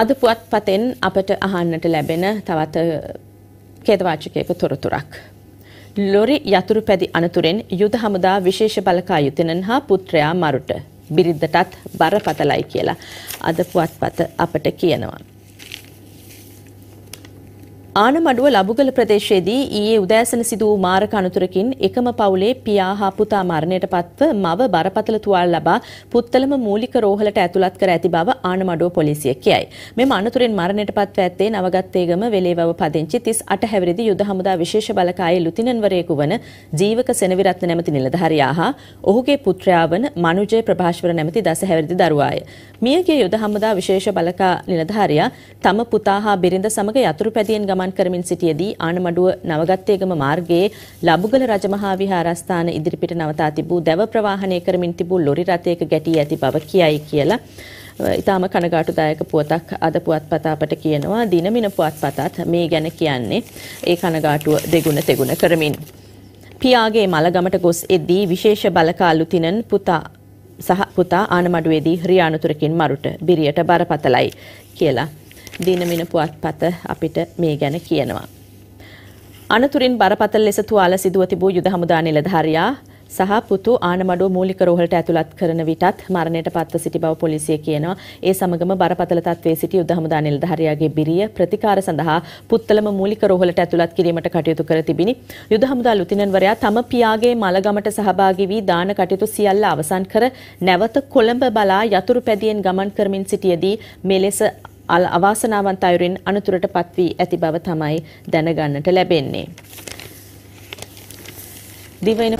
අද පුවත්පතෙන් අපට අහන්නට ලැබෙන තවත් කේතවාචකයක තොරතුරක්. ලොරි යතුරු පැදි අනතුරෙන් යුද හමුදා විශේෂ බලකා යුතනන් හා පුත්‍රයා මරුට. බිරිද්ධටත් බරපතලයි කියලා අද පුවත්පත අපට කියනවා. ආනමඩුව ලබුගල ප්‍රදේශයේදී ඊයේ උදෑසන සිදු වූ මාරක අනතුරකින් එකම පවුලේ පියා හා පුතා මරණයට පත්ව මව බරපතල තුවාල ලබා පුත්තලම මූලික රෝහලට ඇතුළත් කර ඇති බව ආනමඩුව පොලිසිය කියයි. මෙම අනතුරෙන් මරණයට පත්ව ඇත්තේ නවගත්තේගම වෙලේවව පදිංචි 38 හැවිරිදි යුද හමුදා විශේෂ බලකායේ ලුතිනන්වරයෙකු වන ජීවක සෙනවිරත්න නැමැති නිලධාරියා හා ඔහුගේ පුත්‍රයා වන මනුජය ප්‍රභාෂ්වර නැමැති දස හැවිරිදි දරුවාය. මියගිය යුද හමුදා විශේෂ බලකා නිලධාරියා තම පුතා හා බිරිඳ සමග යතුරු පැදියෙන් ගමන් ගමන් කරමින් සිටියේදී ආනමඩුව නවගත්තේගම මාර්ගයේ ලබුගල රජමහා විහාරස්ථාන ඉදිරිපිට නවතා තිබූ දැව ප්‍රවාහනය කරමින් තිබූ ලොරි රථයක ගැටී ඇති බව කියයි කියලා ඉතාම කනගාටුදායක පුවතක් අද පුවත්පත අපට කියනවා දිනමින පුවත්පතත් මේ ගැන කියන්නේ ඒ කනගාටුව දෙගුණ තෙගුණ කරමින් පියාගේ මලගමට ගොස් එද්දී විශේෂ බලකාලු තිනන් පුතා සහ පුතා ආනමඩුවේදී හ්‍රියානුතුරකින් මරුට බිරියට බරපතලයි කියලා දිනමින පුවත්පත අපිට මේ ගැන කියනවා. අනතුරින් බරපතල ලෙස තුවාල සිදුව තිබූ යුද හමුදා නිලධාරියා සහ පුතු ආනමඩුව මූලික රෝහලට ඇතුළත් කරන විටත් මරණයට පත්ව සිටි බව පොලිසිය කියනවා. ඒ සමගම බරපතල තත්ත්වයේ සිටි යුද හමුදා නිලධාරියාගේ බිරිය ප්‍රතිකාර සඳහා පුත්තලම මූලික රෝහලට ඇතුළත් කිරීමට කටයුතු කර තිබිනි. යුද හමුදා ලුතිනන්වරයා තම පියාගේ මළගමට සහභාගී වී දාන කටයුතු සියල්ල අවසන් කර නැවත කොළඹ බලා යතුරු පැදියෙන් ගමන් කරමින් සිටියේදී මෙලෙස අවාසනාවන්ත අයුරින් අනතුරට පත්වී ඇති බව තමයි දැනගන්නට ලැබෙන්නේ. දිවයින